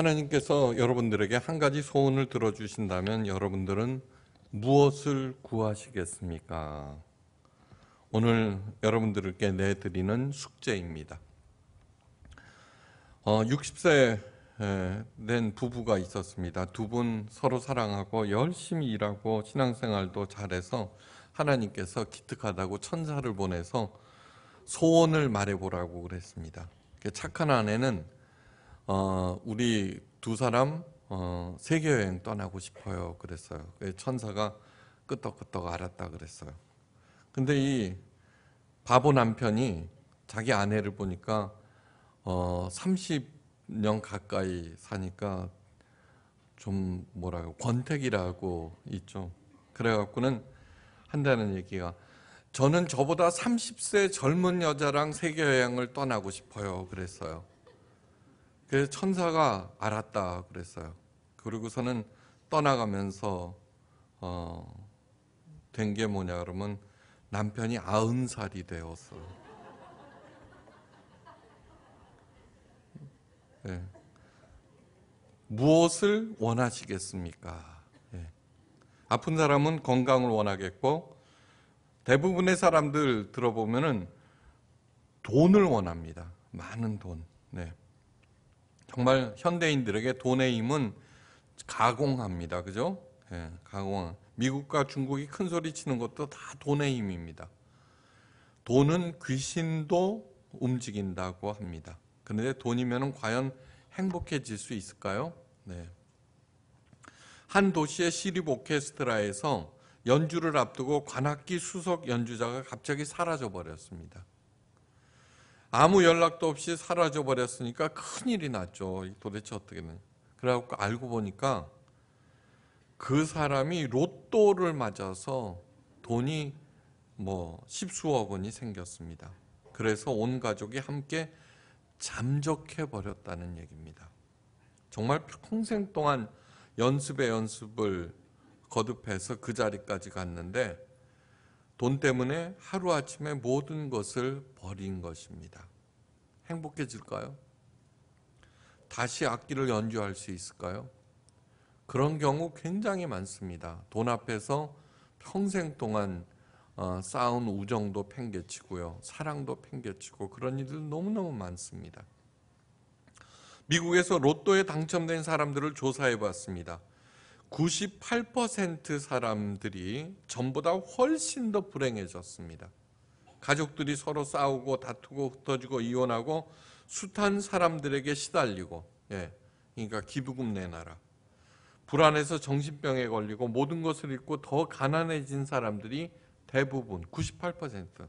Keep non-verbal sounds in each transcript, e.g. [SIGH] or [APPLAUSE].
하나님께서 여러분들에게 한 가지 소원을 들어주신다면 여러분들은 무엇을 구하시겠습니까? 오늘 여러분들께 내드리는 숙제입니다. 어, 60세 된 부부가 있었습니다. 두 분 서로 사랑하고 열심히 일하고 신앙생활도 잘해서 하나님께서 기특하다고 천사를 보내서 소원을 말해보라고 그랬습니다. 그 착한 아내는 어, 우리 두 사람 어, 세계 여행 떠나고 싶어요. 그랬어요. 그 천사가 끄떡끄떡 알았다 그랬어요. 근데 이 바보 남편이 자기 아내를 보니까 어, 30년 가까이 사니까 좀 뭐라고 권태기라고 있죠. 그래갖고는 한다는 얘기가 저는 저보다 30세 젊은 여자랑 세계 여행을 떠나고 싶어요. 그랬어요. 그래서 천사가 알았다 그랬어요. 그리고서는 떠나가면서 어, 된 게 뭐냐 그러면 남편이 아흔 살이 되었어. 네. [LAUGHS] 예. 무엇을 원하시겠습니까? 네. 아픈 사람은 건강을 원하겠고 대부분의 사람들 들어보면은 돈을 원합니다. 많은 돈. 네. 정말 현대인들에게 돈의 힘은 가공합니다. 그죠? 예, 가공. 미국과 중국이 큰 소리 치는 것도 다 돈의 힘입니다. 돈은 귀신도 움직인다고 합니다. 그런데 돈이면 과연 행복해질 수 있을까요? 네. 한 도시의 시립 오케스트라에서 연주를 앞두고 관악기 수석 연주자가 갑자기 사라져 버렸습니다. 아무 연락도 없이 사라져 버렸으니까 큰일이 났죠. 도대체 어떻게 되 그래갖고 알고 보니까 그 사람이 로또를 맞아서 돈이 뭐 십수억 원이 생겼습니다. 그래서 온 가족이 함께 잠적해 버렸다는 얘기입니다. 정말 평생 동안 연습에 연습을 거듭해서 그 자리까지 갔는데 돈 때문에 하루아침에 모든 것을 버린 것입니다. 행복해질까요? 다시 악기를 연주할 수 있을까요? 그런 경우 굉장히 많습니다. 돈 앞에서 평생 동안 어, 쌓은 우정도 팽개치고요. 사랑도 팽개치고 그런 일들 너무너무 많습니다. 미국에서 로또에 당첨된 사람들을 조사해 봤습니다. 98% 사람들이 전보다 훨씬 더 불행해졌습니다. 가족들이 서로 싸우고 다투고 흩어지고 이혼하고 숱한 사람들에게 시달리고 예. 그러니까 기부금 내놔라. 불안해서 정신병에 걸리고 모든 것을 잃고 더 가난해진 사람들이 대부분 98%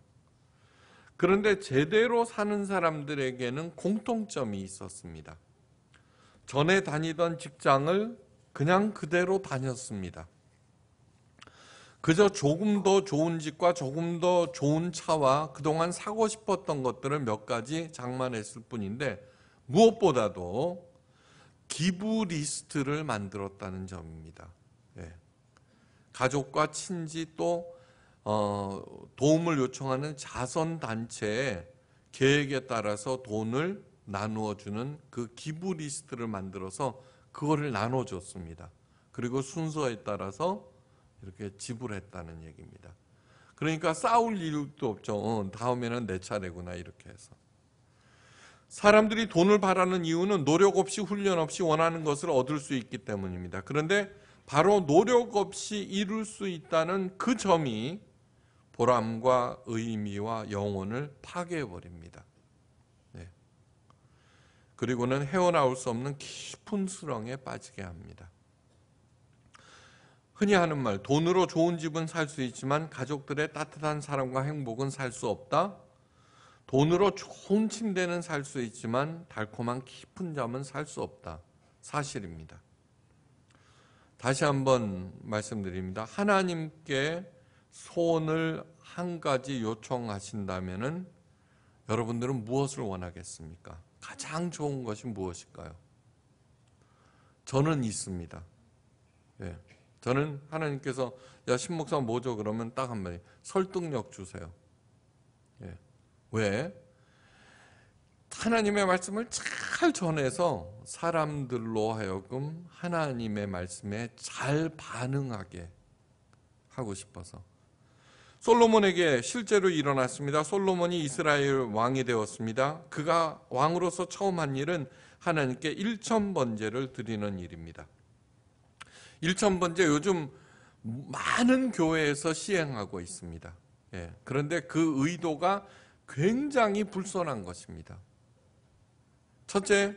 그런데 제대로 사는 사람들에게는 공통점이 있었습니다. 전에 다니던 직장을 그냥 그대로 다녔습니다. 그저 조금 더 좋은 집과 조금 더 좋은 차와 그동안 사고 싶었던 것들을 몇 가지 장만했을 뿐인데 무엇보다도 기부 리스트를 만들었다는 점입니다. 예. 가족과 친지 또 어, 도움을 요청하는 자선 단체에 계획에 따라서 돈을 나누어 주는 그 기부 리스트를 만들어서 그거를 나눠 줬습니다. 그리고 순서에 따라서 이렇게 지불했다는 얘기입니다. 그러니까 싸울 일도 없죠. 어, 다음에는 내 차례구나 이렇게 해서. 사람들이 돈을 바라는 이유는 노력 없이 훈련 없이 원하는 것을 얻을 수 있기 때문입니다. 그런데 바로 노력 없이 이룰 수 있다는 그 점이 보람과 의미와 영혼을 파괴해 버립니다. 네. 그리고는 헤어나올 수 없는 깊은 수렁에 빠지게 합니다. 흔히 하는 말, 돈으로 좋은 집은 살 수 있지만 가족들의 따뜻한 사랑과 행복은 살 수 없다. 돈으로 좋은 침대는 살 수 있지만 달콤한 깊은 잠은 살 수 없다. 사실입니다. 다시 한번 말씀드립니다. 하나님께 소원을 한 가지 요청하신다면 여러분들은 무엇을 원하겠습니까? 가장 좋은 것이 무엇일까요? 저는 있습니다. 예. 저는 하나님께서 야 신목사 뭐죠? 그러면 딱 한마디 설득력 주세요. 예. 왜? 하나님의 말씀을 잘 전해서 사람들로 하여금 하나님의 말씀에 잘 반응하게 하고 싶어서 솔로몬에게 실제로 일어났습니다. 솔로몬이 이스라엘 왕이 되었습니다. 그가 왕으로서 처음 한 일은 하나님께 일천 번제를 드리는 일입니다. 1천번제 요즘 많은 교회에서 시행하고 있습니다. 예, 그런데 그 의도가 굉장히 불손한 것입니다. 첫째,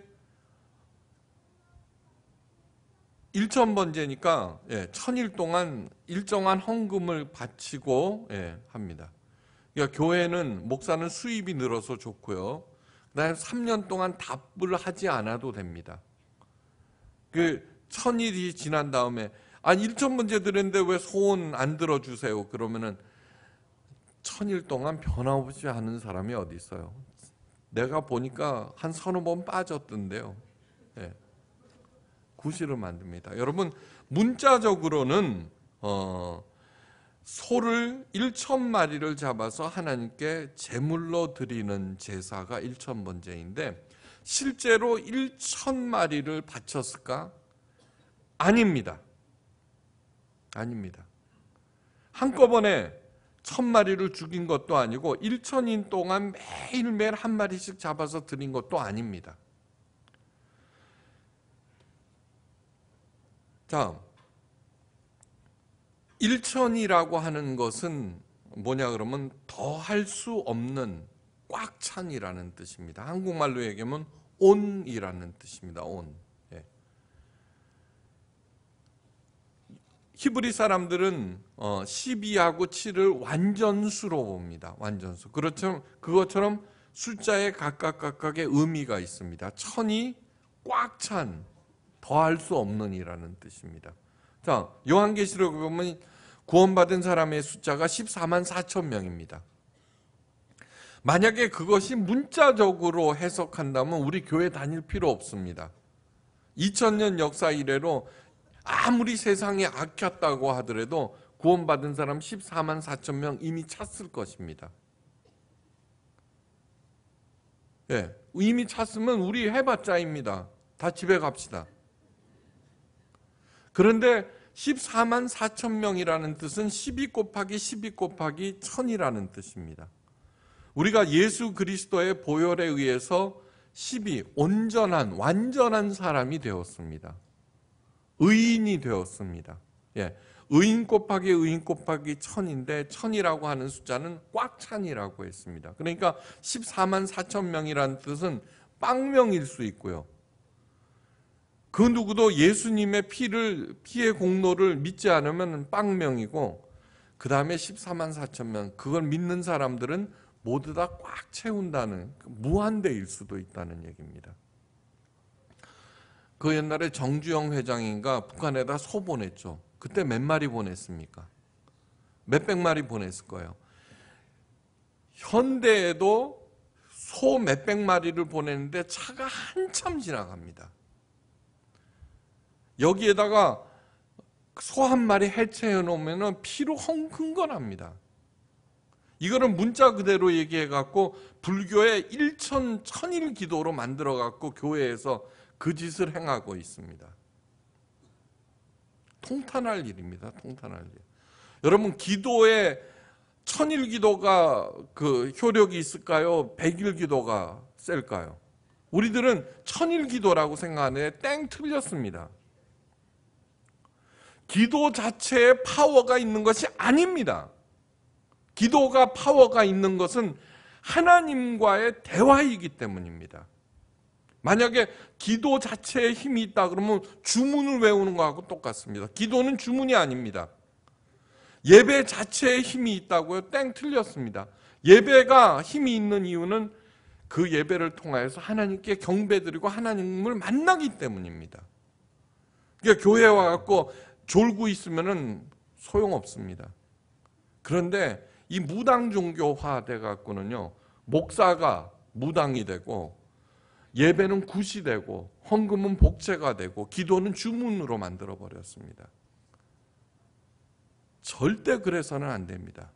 1천번제니까 예, 천일 동안 일정한 헌금을 바치고 예, 합니다. 그러니까 교회는 목사는 수입이 늘어서 좋고요. 그다음에 3년 동안 답을 하지 않아도 됩니다. 그 천일이 지난 다음에 아 일천 문제 드렸는데 왜 소원 안 들어주세요? 그러면은 천일 동안 변함없이 하는 사람이 어디 있어요? 내가 보니까 한 서너 번 빠졌던데요. 예. 구실을 만듭니다. 여러분 문자적으로는 어, 소를 1천 마리를 잡아서 하나님께 제물로 드리는 제사가 1천 번제인데 실제로 1천 마리를 바쳤을까? 아닙니다. 아닙니다. 한꺼번에 천 마리를 죽인 것도 아니고 일천인 동안 매일매일 한 마리씩 잡아서 드린 것도 아닙니다. 다 일천이라고 하는 것은 뭐냐 그러면 더 할 수 없는 꽉 찬이라는 뜻입니다. 한국말로 얘기하면 온이라는 뜻입니다. 온. 히브리 사람들은 12하고 어, 7을 완전수로 봅니다. 완전수. 그렇죠 그것처럼 숫자에 각각 각각의 의미가 있습니다. 천이 꽉 찬 더할 수 없는이라는 뜻입니다. 자, 요한계시록을 보면 구원받은 사람의 숫자가 14만 4천 명입니다. 만약에 그것이 문자적으로 해석한다면 우리 교회 다닐 필요 없습니다. 2000년 역사 이래로 아무리 세상이 악혔다고 하더라도 구원받은 사람 14만 4천 명 이미 찼을 것입니다. 예, 이미 찼으면 우리 해봤자입니다. 다 집에 갑시다. 그런데 14만 4천 명이라는 뜻은 12 곱하기 12 곱하기 1000이라는 뜻입니다. 우리가 예수 그리스도의 보혈에 의해서 12 온전한 완전한 사람이 되었습니다. 의인이 되었습니다. 예. 의인 곱하기 의인 곱하기 천인데 천이라고 하는 숫자는 꽉 찬이라고 했습니다. 그러니까 14만 4천 명이라 뜻은 빵명일 수 있고요. 그 누구도 예수님의 피를 피의 공로를 믿지 않으면 빵명이고 그 다음에 14만 4천 명 그걸 믿는 사람들은 모두 다 꽉 채운다는 그 무한대일 수도 있다는 얘기입니다. 그 옛날에 정주영 회장인가 북한에다 소 보냈죠. 그때 몇 마리 보냈습니까? 몇 백 마리 보냈을 거예요. 현대에도 소 몇 백 마리를 보냈는데 차가 한참 지나갑니다. 여기에다가 소 한 마리 해체해 놓으면 피로 헝근건합니다. 이거는 문자 그대로 얘기해 갖고 불교의 일천 천일 기도로 만들어 갖고 교회에서 그 짓을 행하고 있습니다. 통탄할 일입니다. 통탄할 일. 여러분 기도에 천일 기도가 그 효력이 있을까요? 백일 기도가 셀까요? 우리들은 천일 기도라고 생각하는데 땡 틀렸습니다. 기도 자체에 파워가 있는 것이 아닙니다. 기도가 파워가 있는 것은 하나님과의 대화이기 때문입니다. 만약에 기도 자체에 힘이 있다 그러면 주문을 외우는 것하고 똑같습니다. 기도는 주문이 아닙니다. 예배 자체에 힘이 있다고요? 땡 틀렸습니다. 예배가 힘이 있는 이유는 그 예배를 통하여서 하나님께 경배드리고 하나님을 만나기 때문입니다. 그러니까 교회 와갖고 졸고 있으면 소용없습니다. 그런데 이 무당 종교화 돼갖고는요, 목사가 무당이 되고 예배는 굿이 되고 헌금은 복제가 되고 기도는 주문으로 만들어 버렸습니다. 절대 그래서는 안 됩니다.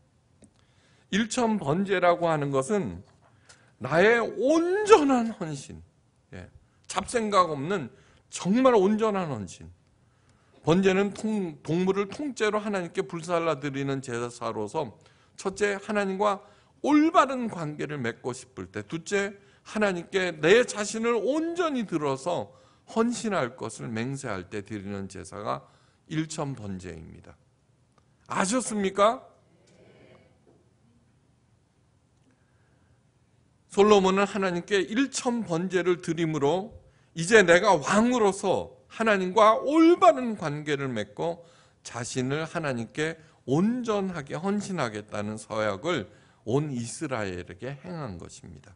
일천 번제라고 하는 것은 나의 온전한 헌신, 예. 잡생각 없는 정말 온전한 헌신. 번제는 통, 동물을 통째로 하나님께 불살라 드리는 제사로서 첫째 하나님과 올바른 관계를 맺고 싶을 때, 둘째 하나님께 내 자신을 온전히 들어서 헌신할 것을 맹세할 때 드리는 제사가 일천 번제입니다. 아셨습니까? 솔로몬은 하나님께 일천 번제를 드림으로 이제 내가 왕으로서 하나님과 올바른 관계를 맺고 자신을 하나님께 온전하게 헌신하겠다는 서약을 온 이스라엘에게 행한 것입니다.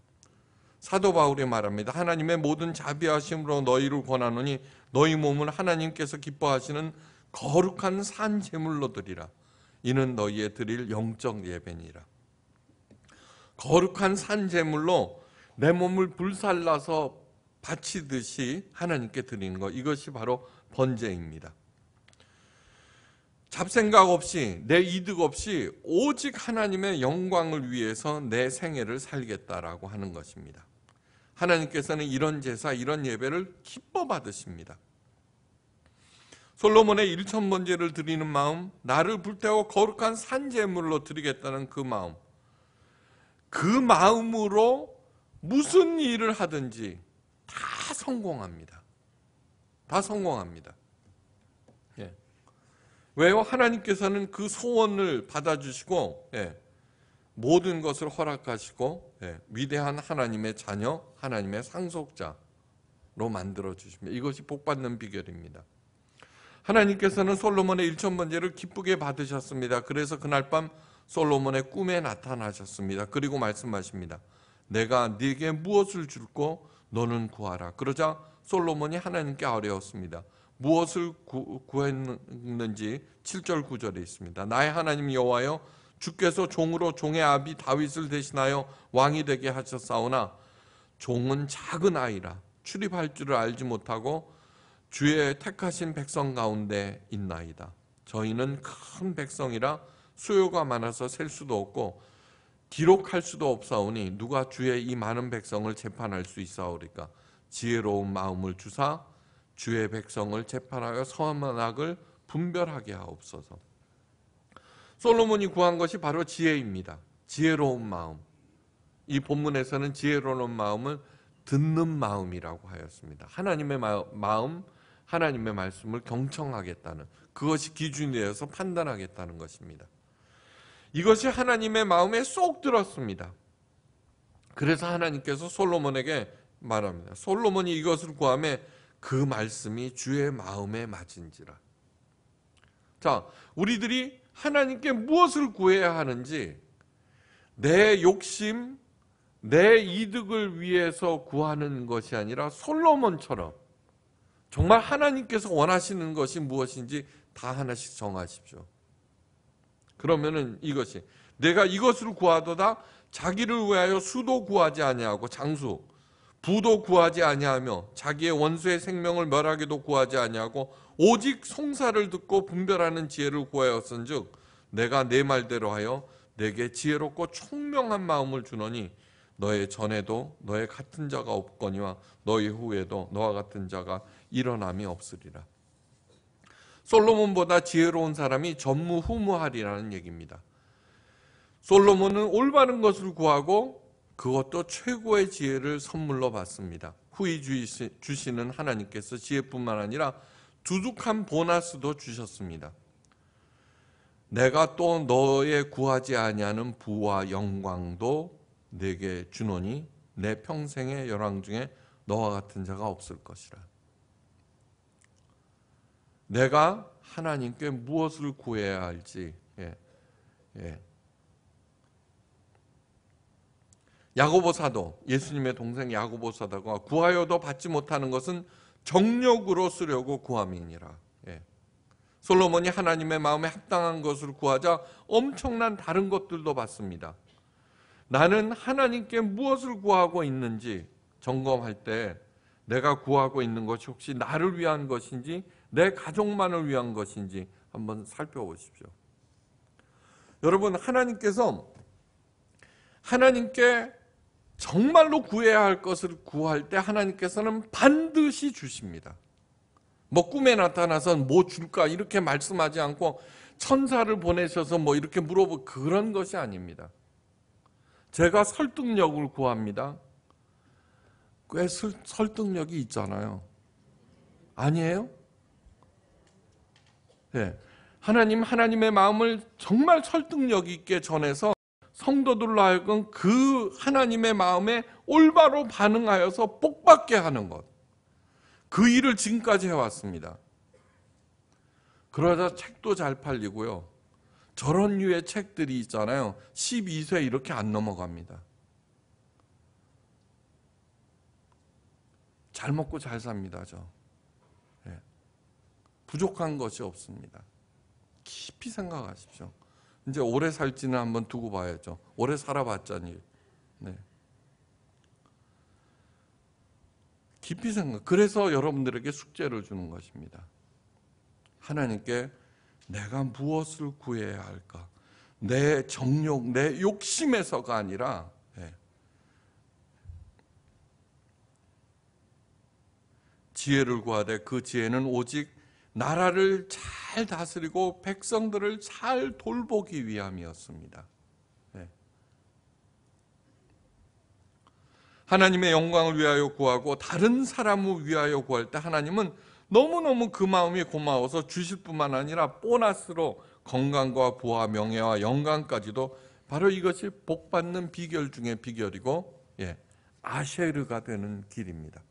사도 바울이 말합니다. 하나님의 모든 자비하심으로 너희를 권하노니 너희 몸은 하나님께서 기뻐하시는 거룩한 산 제물로 드리라. 이는 너희의 드릴 영적 예배니라. 거룩한 산 제물로 내 몸을 불살라서 바치듯이 하나님께 드리는 것 이것이 바로 번제입니다. 잡생각 없이 내 이득 없이 오직 하나님의 영광을 위해서 내 생애를 살겠다라고 하는 것입니다. 하나님께서는 이런 제사, 이런 예배를 기뻐 받으십니다. 솔로몬의 일천 번제를 드리는 마음, 나를 불태워 거룩한 산재물로 드리겠다는 그 마음, 그 마음으로 무슨 일을 하든지 다 성공합니다. 다 성공합니다. 예. 왜요? 하나님께서는 그 소원을 받아주시고, 예. 모든 것을 허락하시고 예, 위대한 하나님의 자녀, 하나님의 상속자로 만들어 주십니다. 이것이 복받는 비결입니다. 하나님께서는 솔로몬의 일천 번제를 기쁘게 받으셨습니다. 그래서 그날 밤 솔로몬의 꿈에 나타나셨습니다. 그리고 말씀하십니다. 내가 네게 무엇을 줄고 너는 구하라. 그러자 솔로몬이 하나님께 아뢰었습니다. 무엇을 구, 했는지 7절 9절에 있습니다. 나의 하나님 여호와여 주께서 종으로 종의 아비 다윗을 대신하여 왕이 되게 하셨사오나 종은 작은 아이라 출입할 줄을 알지 못하고 주의 택하신 백성 가운데 있나이다. 저희는 큰 백성이라 수요가 많아서 셀 수도 없고 기록할 수도 없사오니 누가 주의 이 많은 백성을 재판할 수 있사오리까 지혜로운 마음을 주사 주의 백성을 재판하여 선 악을 분별하게 하옵소서. 솔로몬이 구한 것이 바로 지혜입니다. 지혜로운 마음. 이 본문에서는 지혜로운 마음을 듣는 마음이라고 하였습니다. 하나님의 마음, 하나님의 말씀을 경청하겠다는 그것이 기준이어서 판단하겠다는 것입니다. 이것이 하나님의 마음에 쏙 들었습니다. 그래서 하나님께서 솔로몬에게 말합니다. 솔로몬이 이것을 구함에 그 말씀이 주의 마음에 맞은지라. 자, 우리들이 하나님께 무엇을 구해야 하는지 내 욕심, 내 이득을 위해서 구하는 것이 아니라 솔로몬처럼 정말 하나님께서 원하시는 것이 무엇인지 다 하나씩 정하십시오. 그러면은 이것이 내가 이것을 구하도다 자기를 위하여 수도 구하지 아니하고 장수 부도 구하지 아니하며 자기의 원수의 생명을 멸하기도 구하지 아니하고 오직 송사를 듣고 분별하는 지혜를 구하였은즉 내가 내 말대로 하여 내게 지혜롭고 총명한 마음을 주노니 너의 전에도 너의 같은 자가 없거니와 너의 후에도 너와 같은 자가 일어남이 없으리라. 솔로몬보다 지혜로운 사람이 전무후무하리라는 얘기입니다. 솔로몬은 올바른 것을 구하고 그것도 최고의 지혜를 선물로 받습니다. 후이 주시는 하나님께서 지혜뿐만 아니라 두둑한 보너스도 주셨습니다. 내가 또 너의 구하지 아니하는 부와 영광도 내게 주노니 내 평생의 열왕 중에 너와 같은 자가 없을 것이라. 내가 하나님께 무엇을 구해야 할지. 예. 예. 야고보 사도 예수님의 동생 야고보 사도가 구하여도 받지 못하는 것은 정력으로 쓰려고 구함이니라. 예. 솔로몬이 하나님의 마음에 합당한 것을 구하자 엄청난 다른 것들도 봤습니다 나는 하나님께 무엇을 구하고 있는지 점검할 때 내가 구하고 있는 것이 혹시 나를 위한 것인지 내 가족만을 위한 것인지 한번 살펴보십시오. 여러분 하나님께서 하나님께 정말로 구해야 할 것을 구할 때 하나님께서는 반드시 주십니다. 뭐 꿈에 나타나서 뭐 줄까 이렇게 말씀하지 않고 천사를 보내셔서 뭐 이렇게 물어보 그런 것이 아닙니다. 제가 설득력을 구합니다. 꽤 설, 설득력이 있잖아요. 아니에요? 네. 하나님 하나님의 마음을 정말 설득력 있게 전해서 성도들로 하여금 그 하나님의 마음에 올바로 반응하여서 복받게 하는 것. 그 일을 지금까지 해왔습니다. 그러자 책도 잘 팔리고요. 저런 류의 책들이 있잖아요. 12세 이렇게 안 넘어갑니다. 잘 먹고 잘 삽니다, 저. 예. 부족한 것이 없습니다. 깊이 생각하십시오. 이제 오래 살지는 한번 두고 봐야죠. 오래 살아봤자니. 네. 깊이 생각. 그래서 여러분들에게 숙제를 주는 것입니다. 하나님께 내가 무엇을 구해야 할까? 내 정욕, 내 욕심에서가 아니라 네. 지혜를 구하되 그 지혜는 오직 나라를 잘 다스리고 백성들을 잘 돌보기 위함이었습니다. 네. 하나님의 영광을 위하여 구하고 다른 사람을 위하여 구할 때 하나님은 너무너무 그 마음이 고마워서 주실 뿐만 아니라 보너스로 건강과 부와 명예와 영광까지도 바로 이것이 복받는 비결 중의 비결이고 예, 아쉐르가 되는 길입니다.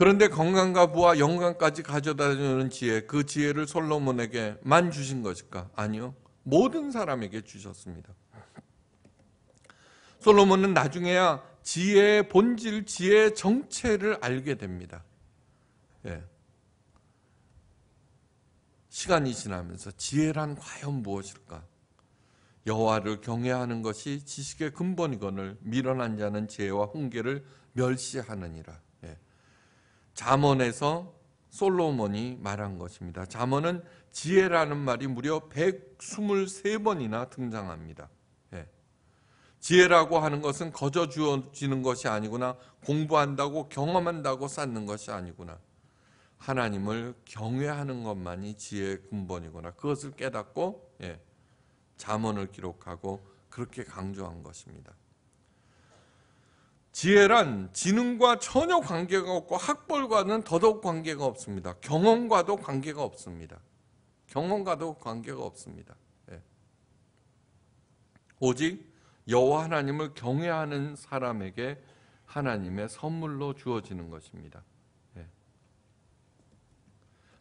그런데 건강과 부와 영광까지 가져다주는 지혜, 그 지혜를 솔로몬에게만 주신 것일까? 아니요. 모든 사람에게 주셨습니다. 솔로몬은 나중에야 지혜의 본질, 지혜의 정체를 알게 됩니다. 예. 시간이 지나면서 지혜란 과연 무엇일까? 여호와를 경외하는 것이 지식의 근본이건을 미련한 자는 지혜와 훈계를 멸시하느니라. 잠언에서 솔로몬이 말한 것입니다. 잠언은 지혜라는 말이 무려 123번이나 등장합니다. 예. 지혜라고 하는 것은 거저 주어지는 것이 아니구나. 공부한다고 경험한다고 쌓는 것이 아니구나. 하나님을 경외하는 것만이 지혜의 근본이구나. 그것을 깨닫고 예. 잠언을 기록하고 그렇게 강조한 것입니다. 지혜란 지능과 전혀 관계가 없고 학벌과는 더더욱 관계가 없습니다. 경험과도 관계가 없습니다. 경험과도 관계가 없습니다. 예. 오직 여호와 하나님을 경외하는 사람에게 하나님의 선물로 주어지는 것입니다. 예.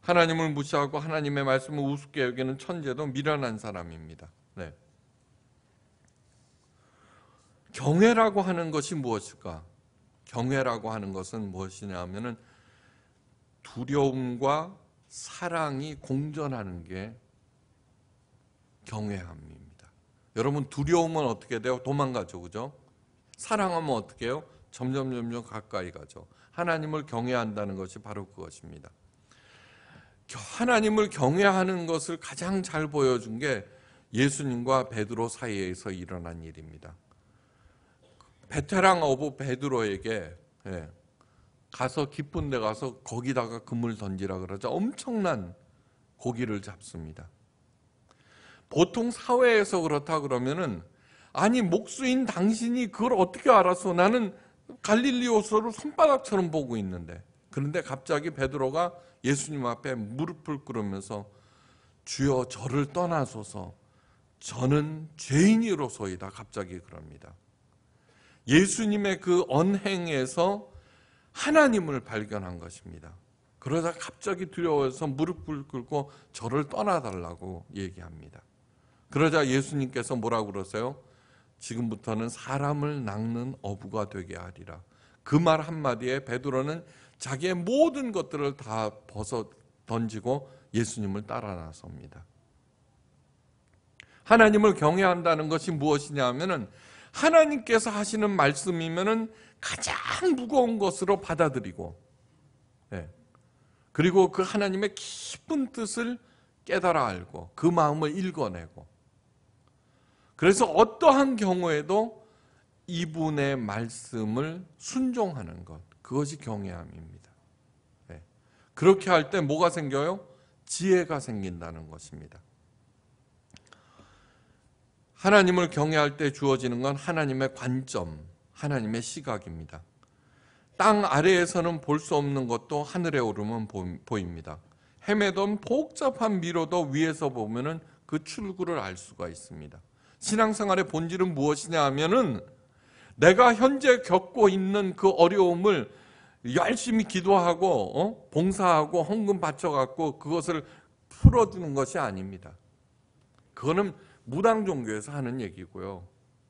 하나님을 무시하고 하나님의 말씀을 우습게 여기는 천재도 미련한 사람입니다. 네. 경외라고 하는 것이 무엇일까? 경외라고 하는 것은 무엇이냐 면 두려움과 사랑이 공존하는 게 경외함입니다. 여러분 두려움은 어떻게 돼요? 도망가죠, 그죠? 사랑하면 어떻게 해요? 점점 점점 가까이 가죠. 하나님을 경외한다는 것이 바로 그것입니다. 하나님을 경외하는 것을 가장 잘 보여준 게 예수님과 베드로 사이에서 일어난 일입니다. 베테랑 어부 베드로에게 예, 가서 깊은 데 가서 거기다가 그물 던지라 그러자 엄청난 고기를 잡습니다. 보통 사회에서 그렇다 그러면은 아니 목수인 당신이 그걸 어떻게 알았어? 나는 갈릴리오서를 손바닥처럼 보고 있는데 그런데 갑자기 베드로가 예수님 앞에 무릎을 꿇으면서 주여 저를 떠나소서 저는 죄인이로소이다 갑자기 그럽니다. 예수님의 그 언행에서 하나님을 발견한 것입니다. 그러자 갑자기 두려워서 무릎을 꿇고 저를 떠나달라고 얘기합니다. 그러자 예수님께서 뭐라고 그러세요? 지금부터는 사람을 낚는 어부가 되게 하리라. 그 말 한마디에 베드로는 자기의 모든 것들을 다 벗어 던지고 예수님을 따라 나섭니다. 하나님을 경외한다는 것이 무엇이냐 하면은 하나님께서 하시는 말씀이면은 가장 무거운 것으로 받아들이고, 네. 그리고 그 하나님의 깊은 뜻을 깨달아 알고 그 마음을 읽어내고 그래서 어떠한 경우에도 이분의 말씀을 순종하는 것 그것이 경외함입니다. 네. 그렇게 할 때 뭐가 생겨요? 지혜가 생긴다는 것입니다. 하나님을 경외할 때 주어지는 건 하나님의 관점, 하나님의 시각입니다. 땅 아래에서는 볼 수 없는 것도 하늘에 오르면 보입니다. 헤매던 복잡한 미로도 위에서 보면그 출구를 알 수가 있습니다. 신앙생활의 본질은 무엇이냐 하면은 내가 현재 겪고 있는 그 어려움을 열심히 기도하고 어? 봉사하고 헌금 바쳐갖고 그것을 풀어주는 것이 아닙니다. 그거는 무당 종교에서 하는 얘기고요.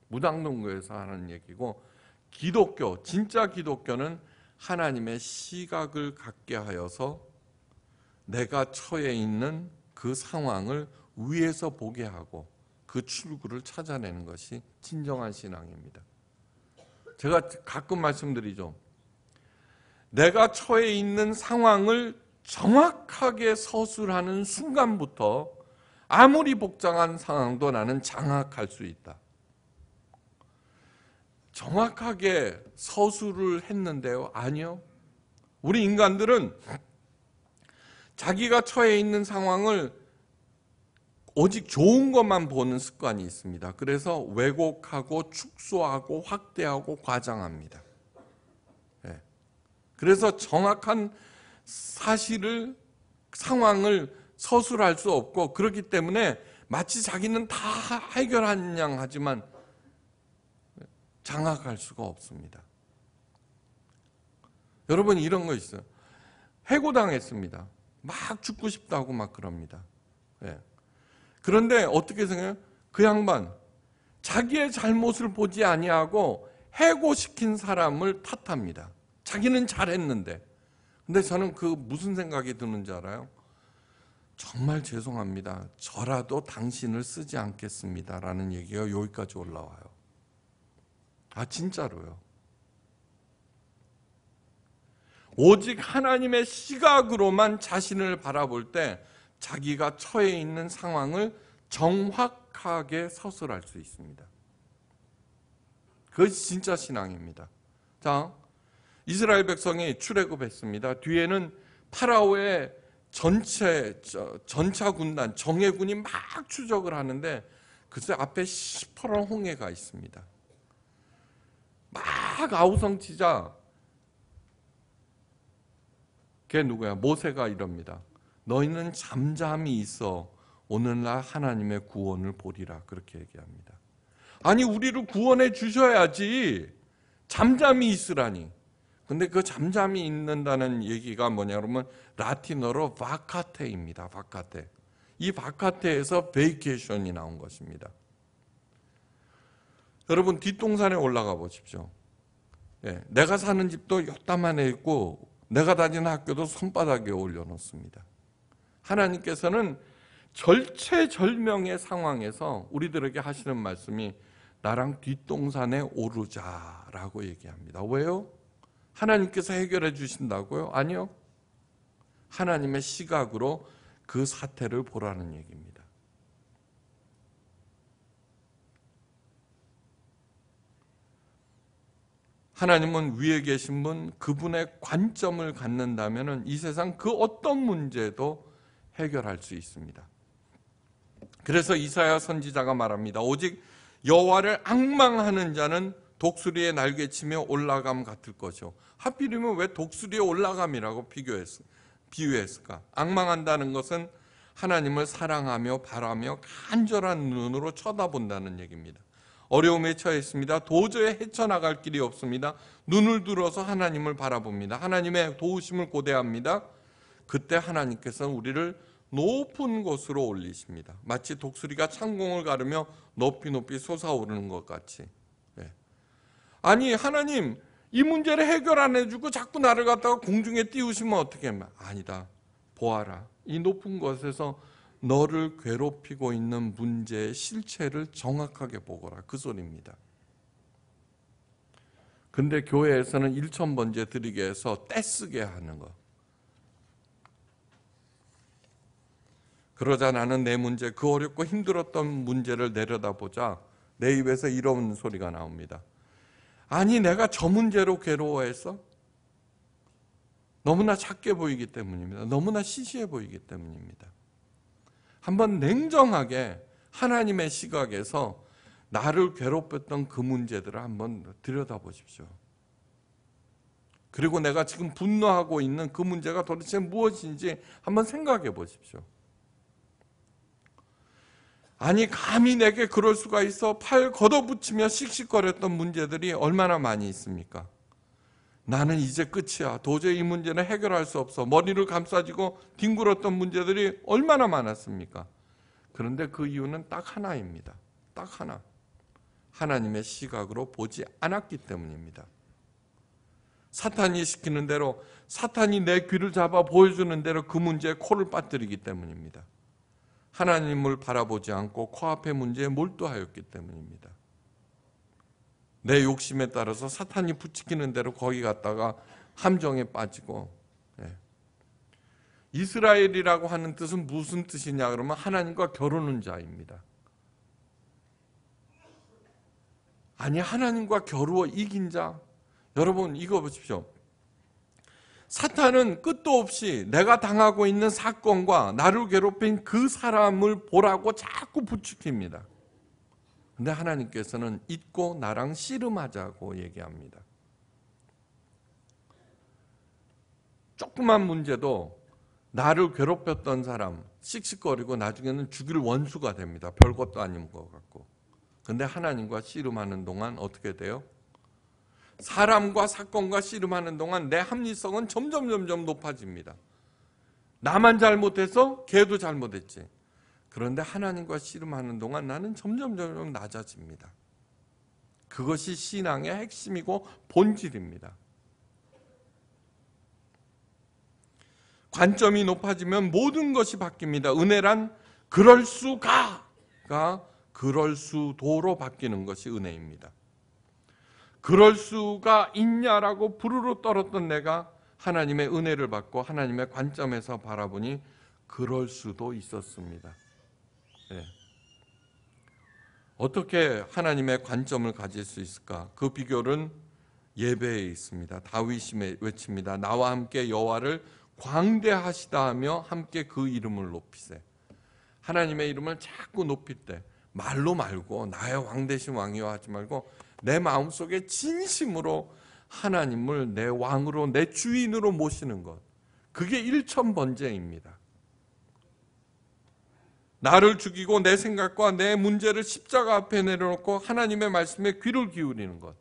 무당 종교에서 하는 얘기고 기독교, 진짜 기독교는 하나님의 시각을 갖게 하여서 내가 처해 있는 그 상황을 위에서 보게 하고 그 출구를 찾아내는 것이 진정한 신앙입니다. 제가 가끔 말씀드리죠. 내가 처해 있는 상황을 정확하게 서술하는 순간부터 아무리 복장한 상황도 나는 장악할 수 있다. 정확하게 서술을 했는데요. 아니요. 우리 인간들은 자기가 처해 있는 상황을 오직 좋은 것만 보는 습관이 있습니다. 그래서 왜곡하고 축소하고 확대하고 과장합니다. 예. 그래서 정확한 사실을 상황을 서술할 수 없고 그렇기 때문에 마치 자기는 다 해결한 양 하지만 장악할 수가 없습니다. 여러분 이런 거 있어요. 해고당했습니다. 막 죽고 싶다고 막 그럽니다. 예. 그런데 어떻게 생각해요? 그 양반 자기의 잘못을 보지 아니하고 해고시킨 사람을 탓합니다. 자기는 잘했는데. 근데 저는 그 무슨 생각이 드는지 알아요? 정말 죄송합니다. 저라도 당신을 쓰지 않겠습니다. 라는 얘기가 여기까지 올라와요. 아, 진짜로요. 오직 하나님의 시각으로만 자신을 바라볼 때 자기가 처해 있는 상황을 정확하게 서술할 수 있습니다. 그것이 진짜 신앙입니다. 자, 이스라엘 백성이 출애굽했습니다. 뒤에는 파라오의 전체 전차 군단 정예군이 막 추적을 하는데 글쎄 앞에 시퍼런 홍해가 있습니다. 막 아우성치자 걔 누구야? 모세가 이럽니다. 너희는 잠잠히 있어 오늘날 하나님의 구원을 보리라 그렇게 얘기합니다. 아니 우리를 구원해 주셔야지 잠잠히 있으라니. 근데 그 잠잠히 있는다는 얘기가 뭐냐 그러면 라틴어로 바카테입니다. 바카테. 이 바카테에서 베이케이션이 나온 것입니다. 여러분 뒷동산에 올라가 보십시오. 예, 내가 사는 집도 요따만에 있고 내가 다니는 학교도 손바닥에 올려놓습니다. 하나님께서는 절체절명의 상황에서 우리들에게 하시는 말씀이 나랑 뒷동산에 오르자라고 얘기합니다. 왜요? 하나님께서 해결해 주신다고요? 아니요. 하나님의 시각으로 그 사태를 보라는 얘기입니다. 하나님은 위에 계신 분, 그분의 관점을 갖는다면 이 세상 그 어떤 문제도 해결할 수 있습니다. 그래서 이사야 선지자가 말합니다. 오직 여와를 악망하는 자는 독수리의 날개치며 올라감 같을 거죠. 하필이면 왜 독수리에 올라감이라고 비교했을, 비유했을까? 악망한다는 것은 하나님을 사랑하며 바라며 간절한 눈으로 쳐다본다는 얘기입니다. 어려움에 처했습니다. 도저히 헤쳐나갈 길이 없습니다. 눈을 들어서 하나님을 바라봅니다. 하나님의 도우심을 고대합니다. 그때 하나님께서는 우리를 높은 곳으로 올리십니다. 마치 독수리가 창공을 가르며 높이 높이 솟아오르는 것 같이. 예. 아니 하나님 이 문제를 해결 안 해주고 자꾸 나를 갖다가 공중에 띄우시면 어떻게 하면 아니다. 보아라. 이 높은 것에서 너를 괴롭히고 있는 문제의 실체를 정확하게 보거라. 그 소리입니다. 근데 교회에서는 일천번째 드리기 위해서 떼쓰게 하는 것 그러자 나는 내 문제, 그 어렵고 힘들었던 문제를 내려다보자 내 입에서 이런 소리가 나옵니다. 아니 내가 저 문제로 괴로워해서 너무나 작게 보이기 때문입니다. 너무나 시시해 보이기 때문입니다. 한번 냉정하게 하나님의 시각에서 나를 괴롭혔던 그 문제들을 한번 들여다보십시오. 그리고 내가 지금 분노하고 있는 그 문제가 도대체 무엇인지 한번 생각해 보십시오. 아니 감히 내게 그럴 수가 있어 팔 걷어붙이며 씩씩거렸던 문제들이 얼마나 많이 있습니까? 나는 이제 끝이야. 도저히 이 문제는 해결할 수 없어. 머리를 감싸지고 뒹굴었던 문제들이 얼마나 많았습니까? 그런데 그 이유는 딱 하나입니다. 딱 하나. 하나님의 시각으로 보지 않았기 때문입니다. 사탄이 시키는 대로 사탄이 내 귀를 잡아 보여주는 대로 그 문제에 코를 빠뜨리기 때문입니다. 하나님을 바라보지 않고 코앞의 문제에 몰두하였기 때문입니다. 내 욕심에 따라서 사탄이 부치키는 대로 거기 갔다가 함정에 빠지고 예. 이스라엘이라고 하는 뜻은 무슨 뜻이냐 그러면 하나님과 겨루는 자입니다. 아니 하나님과 겨루어 이긴 자 여러분 이거 보십시오. 사탄은 끝도 없이 내가 당하고 있는 사건과 나를 괴롭힌 그 사람을 보라고 자꾸 부추깁니다. 근데 하나님께서는 잊고 나랑 씨름하자고 얘기합니다. 조그만 문제도 나를 괴롭혔던 사람 씩씩거리고 나중에는 죽일 원수가 됩니다. 별것도 아닌 것 같고. 근데 하나님과 씨름하는 동안 어떻게 돼요? 사람과 사건과 씨름하는 동안 내 합리성은 점점 점점 높아집니다. 나만 잘못해서 걔도 잘못했지. 그런데 하나님과 씨름하는 동안 나는 점점 점점 낮아집니다. 그것이 신앙의 핵심이고 본질입니다. 관점이 높아지면 모든 것이 바뀝니다. 은혜란 그럴 수가가 그럴 수도로 바뀌는 것이 은혜입니다. 그럴 수가 있냐라고 부르르 떨었던 내가 하나님의 은혜를 받고 하나님의 관점에서 바라보니 그럴 수도 있었습니다. 네. 어떻게 하나님의 관점을 가질 수 있을까? 그 비결은 예배에 있습니다. 다윗이 외칩니다. 나와 함께 여와를 광대하시다 하며 함께 그 이름을 높이세. 하나님의 이름을 자꾸 높일 때 말로 말고 나의 왕 대신 왕이여 하지 말고 내 마음속에 진심으로 하나님을 내 왕으로 내 주인으로 모시는 것 그게 일천번제입니다. 나를 죽이고 내 생각과 내 문제를 십자가 앞에 내려놓고 하나님의 말씀에 귀를 기울이는 것.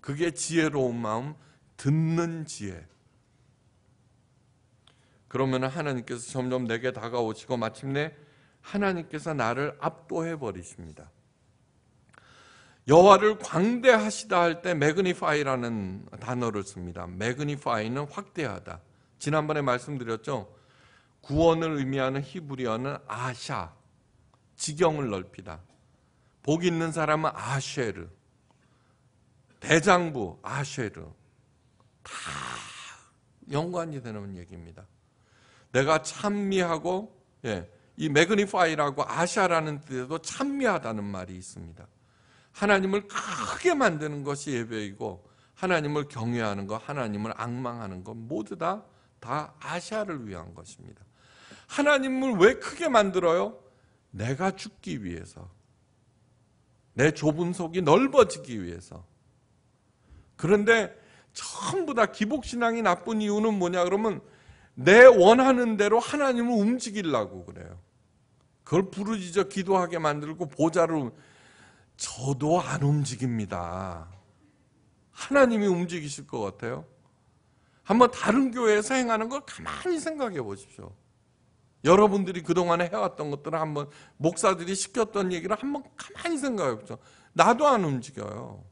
그게 지혜로운 마음, 듣는 지혜. 그러면 하나님께서 점점 내게 다가오시고 마침내 하나님께서 나를 압도해 버리십니다. 여호와를 광대하시다 할 때 매그니파이라는 단어를 씁니다. 매그니파이는 확대하다. 지난번에 말씀드렸죠. 구원을 의미하는 히브리어는 아샤, 지경을 넓히다. 복 있는 사람은 아쉐르, 대장부 아쉐르. 다 연관이 되는 얘기입니다. 내가 찬미하고 예, 이 매그니파이라고 아샤라는 뜻에도 찬미하다는 말이 있습니다. 하나님을 크게 만드는 것이 예배이고 하나님을 경외하는 것, 하나님을 악망하는 것 모두 다, 다 아시아를 위한 것입니다. 하나님을 왜 크게 만들어요? 내가 죽기 위해서. 내 좁은 속이 넓어지기 위해서. 그런데 전부 다 기복신앙이 나쁜 이유는 뭐냐 그러면 내 원하는 대로 하나님을 움직이려고 그래요. 그걸 부르짖어 기도하게 만들고 보좌를 저도 안 움직입니다. 하나님이 움직이실 것 같아요. 한번 다른 교회에서 행하는 걸 가만히 생각해 보십시오. 여러분들이 그동안에 해왔던 것들을 한번 목사들이 시켰던 얘기를 한번 가만히 생각해 보죠. 나도 안 움직여요.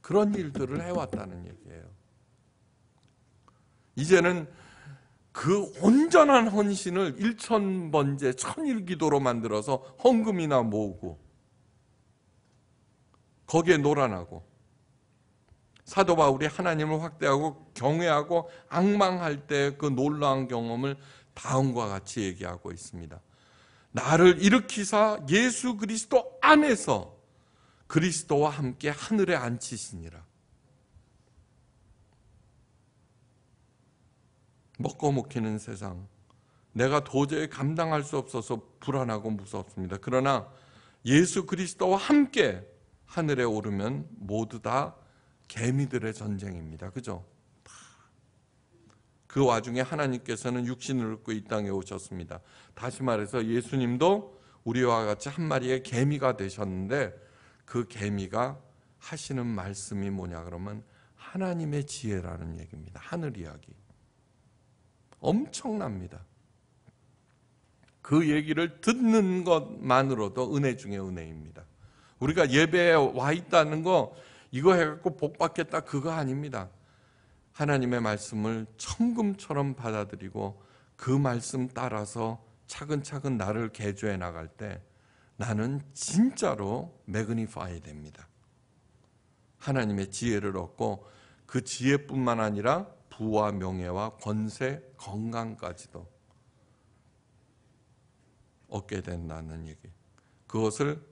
그런 일들을 해왔다는 얘기예요. 이제는 그 온전한 헌신을 일천 번째 천일기도로 만들어서 헌금이나 모으고 거기에 놀아나고 사도 바울이 하나님을 확대하고 경외하고 악망할 때 그 놀라운 경험을 다음과 같이 얘기하고 있습니다. 나를 일으키사 예수 그리스도 안에서 그리스도와 함께 하늘에 앉히시니라. 먹고 먹히는 세상, 내가 도저히 감당할 수 없어서 불안하고 무섭습니다. 그러나 예수 그리스도와 함께 하늘에 오르면 모두 다 개미들의 전쟁입니다. 그죠? 그 와중에 하나님께서는 육신을 입고 이 땅에 오셨습니다. 다시 말해서 예수님도 우리와 같이 한 마리의 개미가 되셨는데 그 개미가 하시는 말씀이 뭐냐 그러면 하나님의 지혜라는 얘기입니다. 하늘 이야기. 엄청납니다. 그 얘기를 듣는 것만으로도 은혜 중에 은혜입니다. 우리가 예배에 와 있다는 거 이거 해갖고 복 받겠다 그거 아닙니다. 하나님의 말씀을 천금처럼 받아들이고 그 말씀 따라서 차근차근 나를 개조해 나갈 때 나는 진짜로 매그니파이 됩니다. 하나님의 지혜를 얻고 그 지혜뿐만 아니라 부와 명예와 권세, 건강까지도 얻게 된다는 얘기. 그것을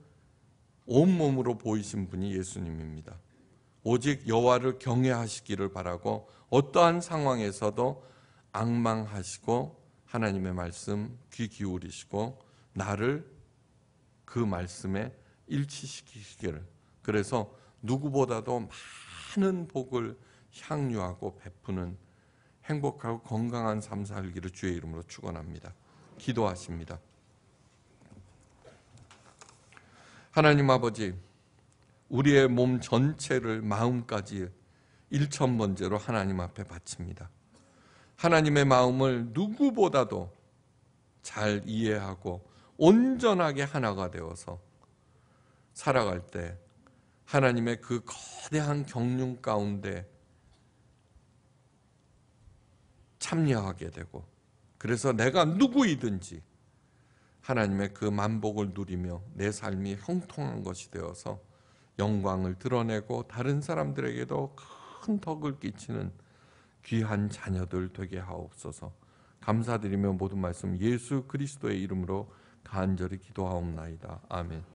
온몸으로 보이신 분이 예수님입니다. 오직 여호와를 경외하시기를 바라고 어떠한 상황에서도 악망하시고 하나님의 말씀 귀 기울이시고 나를 그 말씀에 일치시키시기를 그래서 누구보다도 많은 복을 향유하고 베푸는 행복하고 건강한 삶 살기를 주의 이름으로 축원합니다. 기도하십니다. 하나님 아버지, 우리의 몸 전체를 마음까지 일천 번째로 하나님 앞에 바칩니다. 하나님의 마음을 누구보다도 잘 이해하고 온전하게 하나가 되어서 살아갈 때 하나님의 그 거대한 경륜 가운데 참여하게 되고 그래서 내가 누구이든지 하나님의 그 만복을 누리며 내 삶이 형통한 것이 되어서 영광을 드러내고 다른 사람들에게도 큰 덕을 끼치는 귀한 자녀들 되게 하옵소서. 감사드리며 모든 말씀 예수 그리스도의 이름으로 간절히 기도하옵나이다. 아멘.